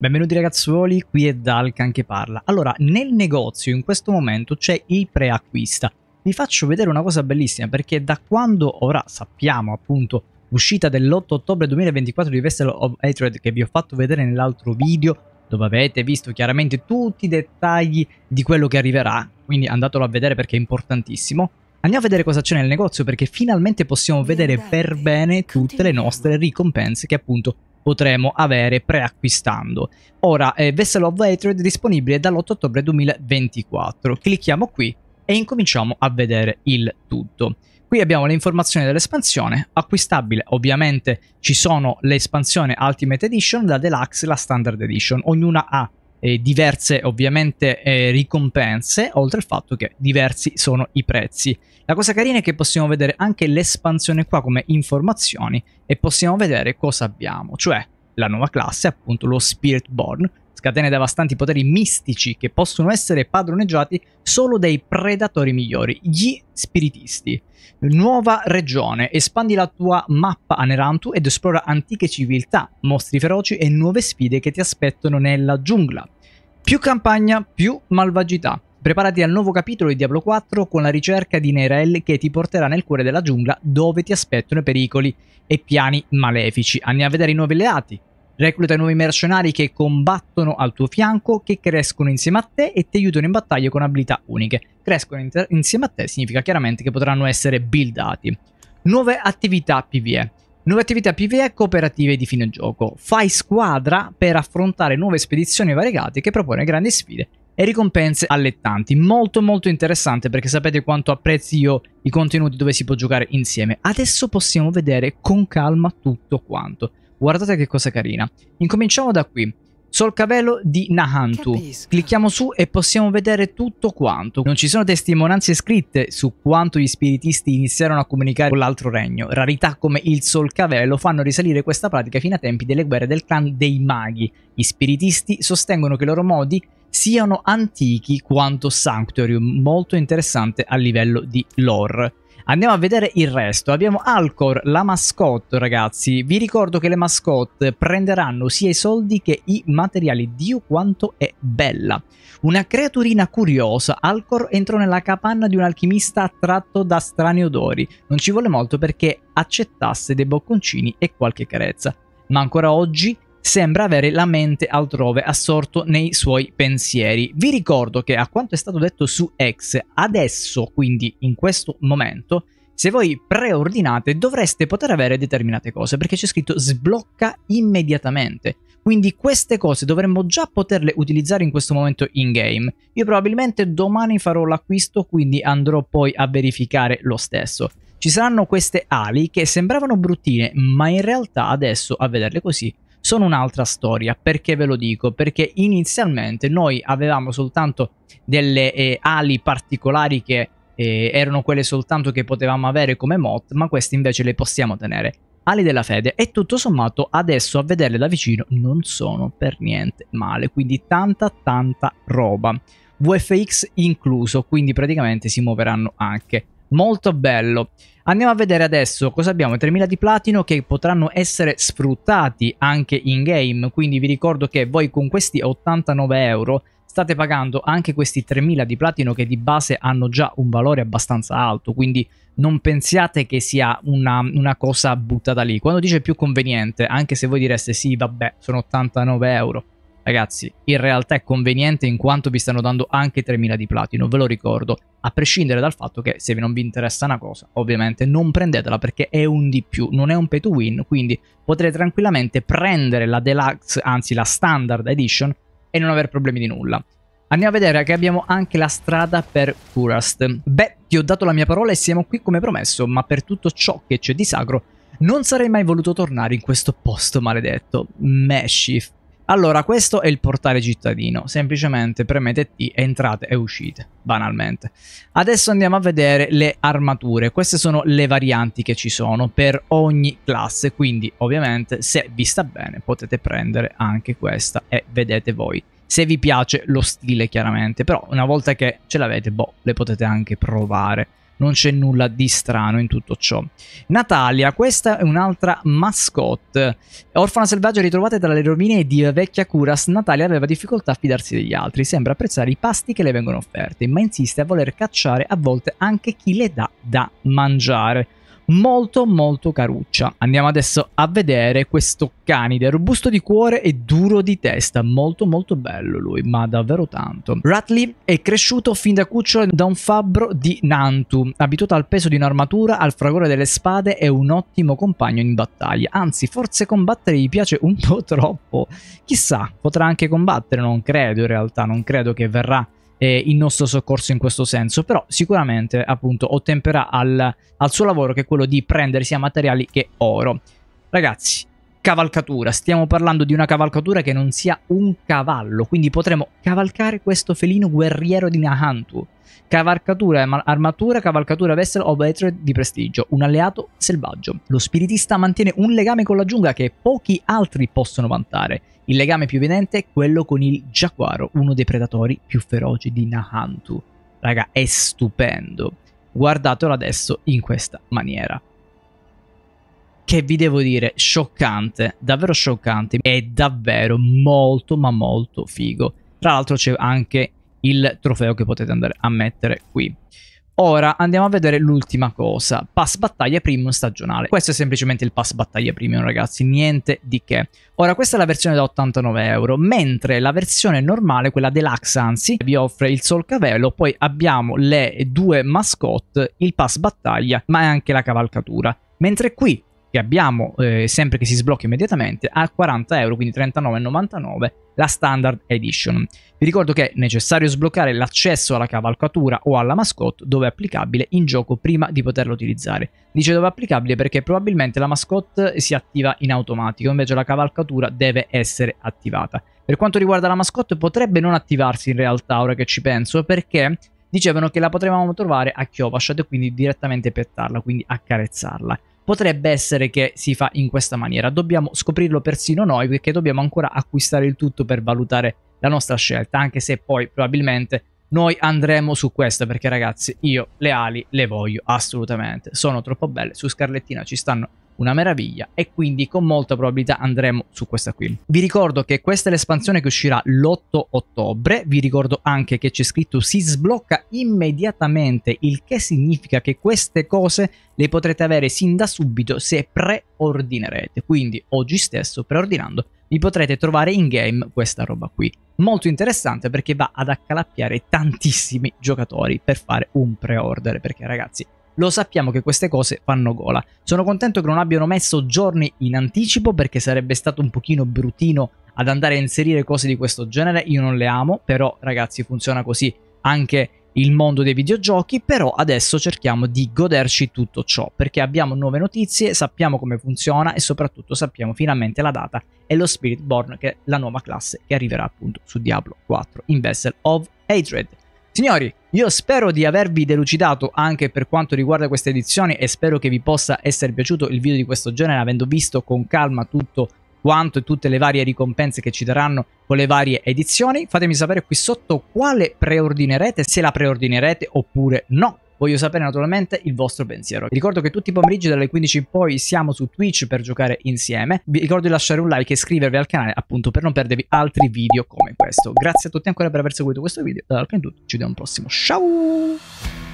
Benvenuti ragazzuoli, qui è Dalkan che parla. Allora, nel negozio in questo momento c'è il preacquista. Vi faccio vedere una cosa bellissima perché da quando ora sappiamo appunto l'uscita dell'8 ottobre 2024 di Vessel of Hatred che vi ho fatto vedere nell'altro video dove avete visto chiaramente tutti i dettagli di quello che arriverà, quindi andatelo a vedere perché è importantissimo. Andiamo a vedere cosa c'è nel negozio perché finalmente possiamo vedere per bene tutte le nostre ricompense che appunto potremo avere preacquistando. Ora, eh, Vessel of Hatred è disponibile dall'8 ottobre 2024. Clicchiamo qui e incominciamo a vedere il tutto. Qui abbiamo le informazioni dell'espansione, acquistabile ovviamente ci sono le espansioni Ultimate Edition, la Deluxe e la Standard Edition, ognuna ha eh, diverse ovviamente eh, ricompense, oltre al fatto che diversi sono i prezzi. La cosa carina è che possiamo vedere anche l'espansione qua come informazioni e possiamo vedere cosa abbiamo, cioè la nuova classe, appunto lo Spirit Born, scatene devastanti poteri mistici che possono essere padroneggiati solo dai predatori migliori, gli spiritisti. Nuova regione, espandi la tua mappa a Nerantu ed esplora antiche civiltà, mostri feroci e nuove sfide che ti aspettano nella giungla. Più campagna, più malvagità. Preparati al nuovo capitolo di Diablo 4 con la ricerca di Neirel che ti porterà nel cuore della giungla dove ti aspettano pericoli e piani malefici. Andiamo a vedere i nuovi alleati, Recluta nuovi mercenari che combattono al tuo fianco, che crescono insieme a te e ti aiutano in battaglia con abilità uniche. Crescono inter- insieme a te significa chiaramente che potranno essere buildati. Nuove attività PvE. Nuove attività PvE cooperative di fine gioco. Fai squadra per affrontare nuove spedizioni variegate che propone grandi sfide e ricompense allettanti. Molto molto interessante perché sapete quanto apprezzo io i contenuti dove si può giocare insieme. Adesso possiamo vedere con calma tutto quanto. Guardate che cosa carina. Incominciamo da qui. Solcavello di Nahantu. Capisco. Clicchiamo su e possiamo vedere tutto quanto. Non ci sono testimonianze scritte su quanto gli spiritisti iniziarono a comunicare con l'altro regno. Rarità come il solcavello fanno risalire questa pratica fino a tempi delle guerre del clan dei maghi. Gli spiritisti sostengono che i loro modi siano antichi quanto Sanctuary, molto interessante a livello di lore. Andiamo a vedere il resto. Abbiamo Alcor, la mascotte, ragazzi. Vi ricordo che le mascotte prenderanno sia i soldi che i materiali. Dio quanto è bella. Una creaturina curiosa, Alcor entrò nella capanna di un alchimista attratto da strani odori. Non ci volle molto perché accettasse dei bocconcini e qualche carezza. Ma ancora oggi sembra avere la mente altrove, assorto nei suoi pensieri. Vi ricordo che a quanto è stato detto su X, adesso, quindi in questo momento, se voi preordinate dovreste poter avere determinate cose perché c'è scritto sblocca immediatamente. Quindi queste cose dovremmo già poterle utilizzare in questo momento in game. Io probabilmente domani farò l'acquisto, quindi andrò poi a verificare lo stesso. Ci saranno queste ali che sembravano bruttine, ma in realtà adesso a vederle così sono un'altra storia. Perché ve lo dico? Perché inizialmente noi avevamo soltanto delle eh, ali particolari che eh, erano quelle soltanto che potevamo avere come mod, ma queste invece le possiamo tenere. Ali della fede e tutto sommato adesso a vederle da vicino non sono per niente male, quindi tanta tanta roba. VFX incluso, quindi praticamente si muoveranno anche molto bello. Andiamo a vedere adesso cosa abbiamo, 3.000 di platino che potranno essere sfruttati anche in game, quindi vi ricordo che voi con questi 89 euro state pagando anche questi 3.000 di platino che di base hanno già un valore abbastanza alto, quindi non pensiate che sia una, una cosa buttata lì. Quando dice più conveniente, anche se voi direste sì, vabbè, sono 89 euro, Ragazzi, in realtà è conveniente in quanto vi stanno dando anche 3000 di platino, ve lo ricordo, a prescindere dal fatto che se non vi interessa una cosa, ovviamente non prendetela perché è un di più, non è un pay to win, quindi potrete tranquillamente prendere la deluxe, anzi la standard edition e non avere problemi di nulla. Andiamo a vedere che abbiamo anche la strada per Kurast. Beh, ti ho dato la mia parola e siamo qui come promesso, ma per tutto ciò che c'è di sacro non sarei mai voluto tornare in questo posto maledetto. Meshif, allora, questo è il portale cittadino, semplicemente premete T, entrate e uscite, banalmente. Adesso andiamo a vedere le armature, queste sono le varianti che ci sono per ogni classe, quindi ovviamente se vi sta bene potete prendere anche questa e vedete voi. Se vi piace lo stile chiaramente, però una volta che ce l'avete, boh, le potete anche provare non c'è nulla di strano in tutto ciò. Natalia, questa è un'altra mascotte. Orfana selvaggia ritrovata tra le rovine di vecchia Curas, Natalia aveva difficoltà a fidarsi degli altri, sembra apprezzare i pasti che le vengono offerti, ma insiste a voler cacciare a volte anche chi le dà da mangiare molto molto caruccia. Andiamo adesso a vedere questo canide, robusto di cuore e duro di testa, molto molto bello lui, ma davvero tanto. Ratley è cresciuto fin da cucciolo da un fabbro di Nantu, abituato al peso di un'armatura, al fragore delle spade e un ottimo compagno in battaglia. Anzi, forse combattere gli piace un po' troppo. Chissà, potrà anche combattere, non credo in realtà, non credo che verrà eh, il nostro soccorso in questo senso, però sicuramente appunto ottemperà al, al suo lavoro che è quello di prendere sia materiali che oro. Ragazzi, cavalcatura, stiamo parlando di una cavalcatura che non sia un cavallo, quindi potremo cavalcare questo felino guerriero di Nahantu. Cavalcatura, armatura, cavalcatura vessel o vetre di prestigio, un alleato selvaggio. Lo spiritista mantiene un legame con la giungla che pochi altri possono vantare il legame più evidente è quello con il giaguaro, uno dei predatori più feroci di Nahantu. Raga, è stupendo. Guardatelo adesso in questa maniera. Che vi devo dire, scioccante, davvero scioccante, è davvero molto ma molto figo. Tra l'altro c'è anche il trofeo che potete andare a mettere qui. Ora andiamo a vedere l'ultima cosa, pass battaglia premium stagionale. Questo è semplicemente il pass battaglia premium ragazzi, niente di che. Ora questa è la versione da 89 euro, mentre la versione normale, quella deluxe anzi, vi offre il sol cavello, poi abbiamo le due mascotte, il pass battaglia ma anche la cavalcatura. Mentre qui che abbiamo eh, sempre che si sblocchi immediatamente a 40 euro, quindi 39,99 la standard edition. Vi ricordo che è necessario sbloccare l'accesso alla cavalcatura o alla mascotte dove è applicabile in gioco prima di poterla utilizzare. Dice dove è applicabile perché probabilmente la mascotte si attiva in automatico, invece la cavalcatura deve essere attivata. Per quanto riguarda la mascotte potrebbe non attivarsi in realtà, ora che ci penso, perché dicevano che la potremmo trovare a Chiovashat e quindi direttamente pettarla, quindi accarezzarla. Potrebbe essere che si fa in questa maniera, dobbiamo scoprirlo persino noi perché dobbiamo ancora acquistare il tutto per valutare la nostra scelta, anche se poi probabilmente noi andremo su questa perché ragazzi io le ali le voglio assolutamente, sono troppo belle, su Scarlettina ci stanno una meraviglia e quindi con molta probabilità andremo su questa qui. Vi ricordo che questa è l'espansione che uscirà l'8 ottobre, vi ricordo anche che c'è scritto si sblocca immediatamente, il che significa che queste cose le potrete avere sin da subito se preordinerete, quindi oggi stesso preordinando vi potrete trovare in game questa roba qui. Molto interessante perché va ad accalappiare tantissimi giocatori per fare un pre-order, perché ragazzi lo sappiamo che queste cose fanno gola. Sono contento che non abbiano messo giorni in anticipo perché sarebbe stato un pochino brutino ad andare a inserire cose di questo genere, io non le amo, però ragazzi funziona così anche il mondo dei videogiochi, però adesso cerchiamo di goderci tutto ciò, perché abbiamo nuove notizie, sappiamo come funziona e soprattutto sappiamo finalmente la data e lo Spirit Born, che è la nuova classe che arriverà appunto su Diablo 4 in Vessel of Hatred. Signori, io spero di avervi delucidato anche per quanto riguarda questa edizione e spero che vi possa essere piaciuto il video di questo genere avendo visto con calma tutto quanto e tutte le varie ricompense che ci daranno con le varie edizioni. Fatemi sapere qui sotto quale preordinerete, se la preordinerete oppure no. Voglio sapere naturalmente il vostro pensiero. Vi ricordo che tutti i pomeriggi dalle 15 in poi siamo su Twitch per giocare insieme. Vi ricordo di lasciare un like e iscrivervi al canale appunto per non perdervi altri video come questo. Grazie a tutti ancora per aver seguito questo video. Allora, prima tutto, ci vediamo al prossimo. Ciao!